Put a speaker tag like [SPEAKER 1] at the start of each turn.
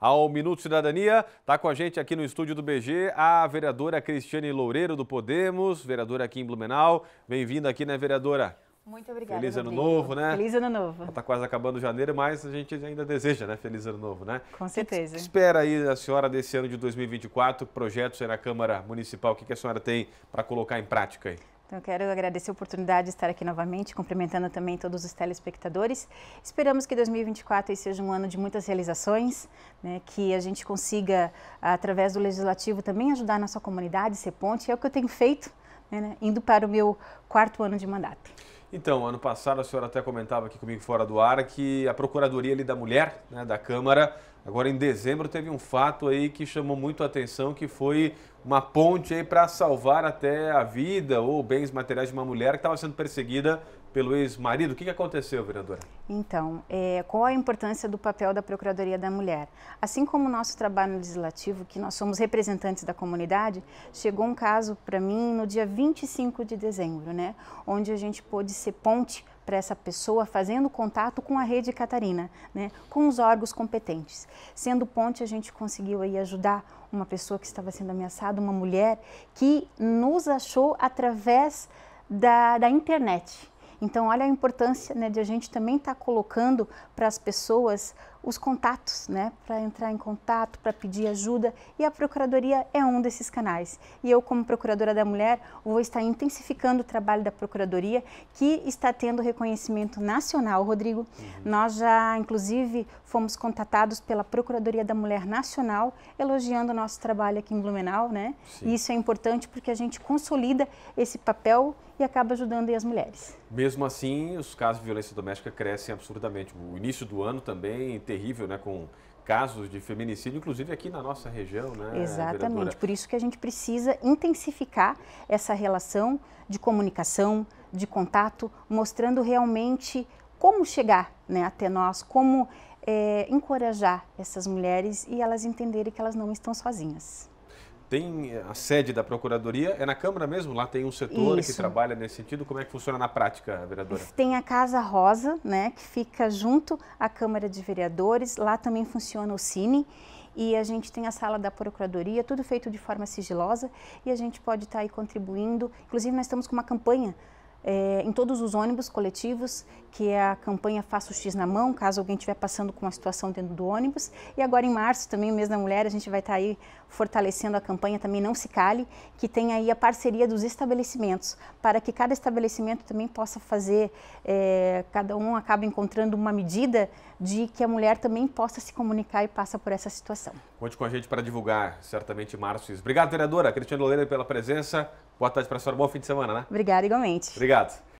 [SPEAKER 1] ao Minuto Cidadania. Está com a gente aqui no estúdio do BG a vereadora Cristiane Loureiro do Podemos, vereadora aqui em Blumenau. Bem-vinda aqui, né, vereadora? Muito obrigada. Feliz ano Rodrigo. novo, né? Feliz ano novo. Está quase acabando janeiro, mas a gente ainda deseja, né? Feliz ano novo, né? Com
[SPEAKER 2] certeza. espera
[SPEAKER 1] aí a senhora desse ano de 2024, projetos aí na Câmara Municipal, o que, que a senhora tem para colocar em prática aí?
[SPEAKER 2] Então, eu quero agradecer a oportunidade de estar aqui novamente, cumprimentando também todos os telespectadores. Esperamos que 2024 seja um ano de muitas realizações, né, que a gente consiga, através do legislativo, também ajudar a nossa comunidade, ser ponte. É o que eu tenho feito, né, né, indo para o meu quarto ano de mandato.
[SPEAKER 1] Então, ano passado a senhora até comentava aqui comigo fora do ar que a Procuradoria da Mulher, né, da Câmara, Agora, em dezembro, teve um fato aí que chamou muito a atenção, que foi uma ponte aí para salvar até a vida ou bens materiais de uma mulher que estava sendo perseguida pelo ex-marido. O que, que aconteceu, vereadora?
[SPEAKER 2] Então, é, qual a importância do papel da Procuradoria da Mulher? Assim como o nosso trabalho legislativo, que nós somos representantes da comunidade, chegou um caso para mim no dia 25 de dezembro, né? Onde a gente pôde ser ponte para essa pessoa fazendo contato com a rede Catarina, né, com os órgãos competentes. Sendo ponte, a gente conseguiu aí ajudar uma pessoa que estava sendo ameaçada, uma mulher que nos achou através da, da internet. Então, olha a importância né, de a gente também estar tá colocando para as pessoas os contatos, né, para entrar em contato, para pedir ajuda, e a Procuradoria é um desses canais. E eu, como Procuradora da Mulher, vou estar intensificando o trabalho da Procuradoria, que está tendo reconhecimento nacional, Rodrigo. Uhum. Nós já, inclusive, fomos contatados pela Procuradoria da Mulher Nacional, elogiando o nosso trabalho aqui em Blumenau, né? E isso é importante porque a gente consolida esse papel e acaba ajudando as mulheres.
[SPEAKER 1] Mesmo assim, os casos de violência doméstica crescem absurdamente. O início do ano também tem terrível, né? Com casos de feminicídio, inclusive aqui na nossa região, né? Exatamente. Vereadora? Por
[SPEAKER 2] isso que a gente precisa intensificar essa relação de comunicação, de contato, mostrando realmente como chegar né, até nós, como é, encorajar essas mulheres e elas entenderem que elas não estão sozinhas.
[SPEAKER 1] Tem a sede da Procuradoria, é na Câmara mesmo? Lá tem um setor Isso. que trabalha nesse sentido. Como é que funciona na prática, vereadora?
[SPEAKER 2] Tem a Casa Rosa, né, que fica junto à Câmara de Vereadores. Lá também funciona o Cine. E a gente tem a sala da Procuradoria, tudo feito de forma sigilosa. E a gente pode estar tá aí contribuindo. Inclusive, nós estamos com uma campanha é, em todos os ônibus coletivos, que é a campanha Faça o X na Mão, caso alguém estiver passando com uma situação dentro do ônibus. E agora em março, também, o mês da mulher, a gente vai estar aí fortalecendo a campanha também Não Se Cale, que tem aí a parceria dos estabelecimentos, para que cada estabelecimento também possa fazer, é, cada um acaba encontrando uma medida de que a mulher também possa se comunicar e passa por essa situação.
[SPEAKER 1] Conte com a gente para divulgar, certamente, março. Obrigado, vereadora Cristiane Loureiro, pela presença. Boa tarde para a senhora, bom fim de semana, né?
[SPEAKER 2] Obrigada, igualmente.
[SPEAKER 1] Obrigado.